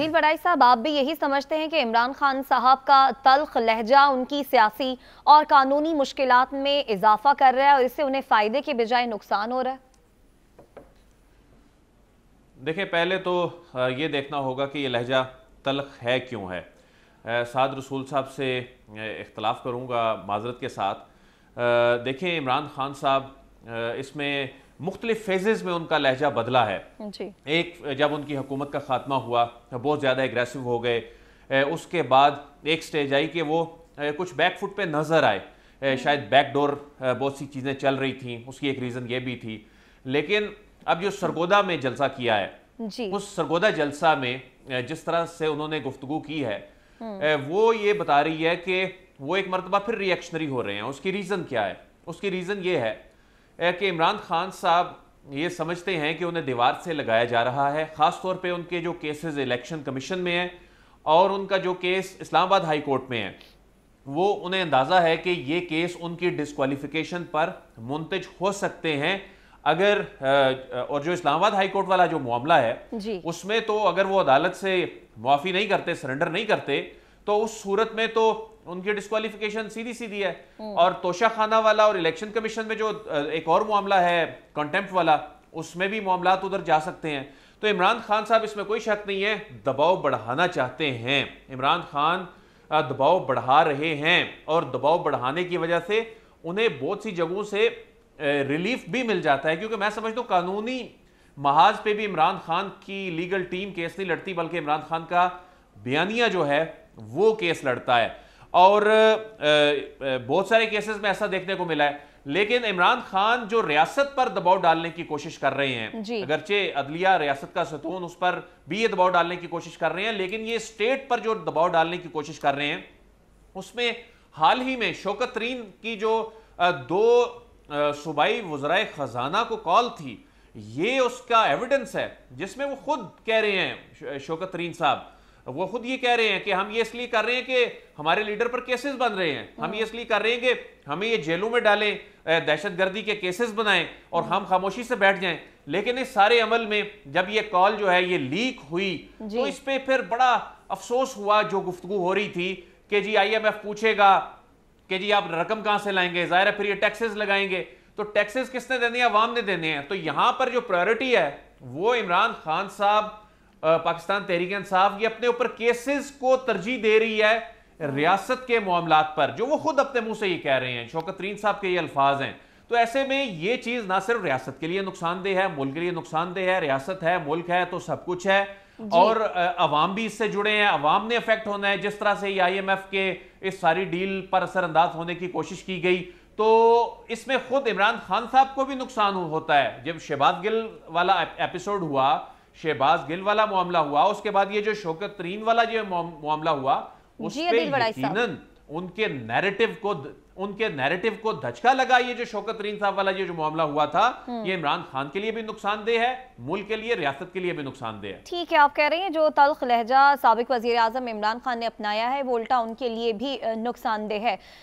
अनिल बड़ाई साहब आप भी यही समझते हैं कि इमरान खान साहब का तलख लहजा उनकी सियासी और कानूनी मुश्किल में इजाफा कर रहा है और इससे उन्हें फ़ायदे के बजाय नुकसान हो रहा है देखिए पहले तो ये देखना होगा कि ये लहजा तलख है क्यों है साद रसूल साहब से इख्तलाफ करूंगा माजरत के साथ देखिए इमरान खान साहब इसमें मुख्तलिफ फेजेज में उनका लहजा बदला है एक जब उनकी हुकूमत का खात्मा हुआ तो बहुत ज़्यादा एग्रेसिव हो गए उसके बाद एक स्टेज आई कि वो कुछ बैक फुट पे नज़र आए शायद बैक डोर बहुत सी चीज़ें चल रही थी उसकी एक रीज़न ये भी थी लेकिन अब जो सरगोदा में जलसा किया है जी। उस सरगोदा जलसा में जिस तरह से उन्होंने गुफ्तु की है हम्म। वो ये बता रही है कि वो एक मरतबा फिर रिएक्शनरी हो रहे हैं उसकी रीज़न क्या है उसकी रीज़न ये है कि इमरान खान साहब ये समझते हैं कि उन्हें दीवार से लगाया जा रहा है ख़ास तौर पे उनके जो केसेस इलेक्शन कमीशन में हैं और उनका जो केस इस्लामाबाद हाई कोर्ट में है वो उन्हें अंदाज़ा है कि ये केस उनकी डिसक्वालिफिकेशन पर मुंतज हो सकते हैं अगर और जो इस्लामाबाद हाई कोर्ट वाला जो मामला है उसमें तो अगर वो अदालत से मुआफ़ी नहीं करते सरेंडर नहीं करते तो उस सूरत में तो उनकी डिस्कालिफिकेशन सीधी सीधी है हम्म। और तोशा खाना वाला और इलेक्शन कमीशन में जो एक और मामला है कंटेम्प्ट वाला उसमें भी मामला उधर जा सकते हैं तो इमरान खान साहब इसमें कोई शक नहीं है दबाव बढ़ाना चाहते हैं इमरान खान दबाव बढ़ा रहे हैं और दबाव बढ़ाने की वजह से उन्हें बहुत सी जगहों से रिलीफ भी मिल जाता है क्योंकि मैं समझता हूँ कानूनी महाज पे भी इमरान खान की लीगल टीम केस नहीं लड़ती बल्कि इमरान खान का बयानिया जो है वो केस लड़ता है और बहुत सारे केसेस में ऐसा देखने को मिला है लेकिन इमरान खान जो रियासत पर दबाव डालने की कोशिश कर रहे हैं अगरचे अदलिया रियासत का सतून उस पर भी ये दबाव डालने की कोशिश कर रहे हैं लेकिन ये स्टेट पर जो दबाव डालने की कोशिश कर रहे हैं उसमें हाल ही में शौकत की जो दो सूबाई वजराय खजाना को कॉल थी ये उसका एविडेंस है जिसमें वो खुद कह रहे हैं शौकत साहब वो खुद ये कह रहे हैं कि हम ये इसलिए कर रहे हैं कि हमारे लीडर पर केसेस बन रहे हैं हम ये हाँ। इसलिए कर रहे हैं कि हमें ये जेलों में डालें दहशतगर्दी के केसेस बनाएं और हाँ। हम खामोशी से बैठ जाएं लेकिन इस सारे अमल में जब ये कॉल जो है ये लीक हुई तो इस पर फिर बड़ा अफसोस हुआ जो गुफ्तु हो रही थी कि जी एफ पूछेगा कि जी आप रकम कहाँ से लाएंगे ज़ाहिर है फिर ये टैक्सेस लगाएंगे तो टैक्सेस किसने देने हैं आवाम ने देने हैं तो यहाँ पर जो प्रायोरिटी है वो इमरान खान साहब पाकिस्तान तहरीक इंसाफ ये अपने ऊपर केसेस को तरजीह दे रही है रियासत के मामला पर जो वो खुद अपने मुंह से ये कह रहे हैं शौकत रीन साहब के ये अल्फाज हैं तो ऐसे में ये चीज़ ना सिर्फ रियासत के लिए नुकसानदेह है मुल्क के लिए नुकसानदेह है रियासत है मुल्क है तो सब कुछ है और अवाम भी इससे जुड़े हैं अवाम ने अफेक्ट होना है जिस तरह से ये एफ के इस सारी डील पर असरअंदाज होने की कोशिश की गई तो इसमें खुद इमरान खान साहब को भी नुकसान होता है जब शहबाद गिल वाला एपिसोड हुआ शहबाज गिल वाला मामला हुआ उसके बाद ये जो शोकत तरीन वाला जो मामला हुआ उसमें उनके नैरेटिव को उनके नैरेटिव को धचका लगा ये जो शौकत तरीन साहब वाला ये जो मामला हुआ था हम्म। ये इमरान खान के लिए भी नुकसानदेह है मुल्क के लिए रियासत के लिए भी नुकसानदेह है ठीक है आप कह रहे हैं जो तलख लहजा सबक वजीर आजम इमरान खान ने अपनाया है वो उल्टा उनके लिए भी नुकसानदेह है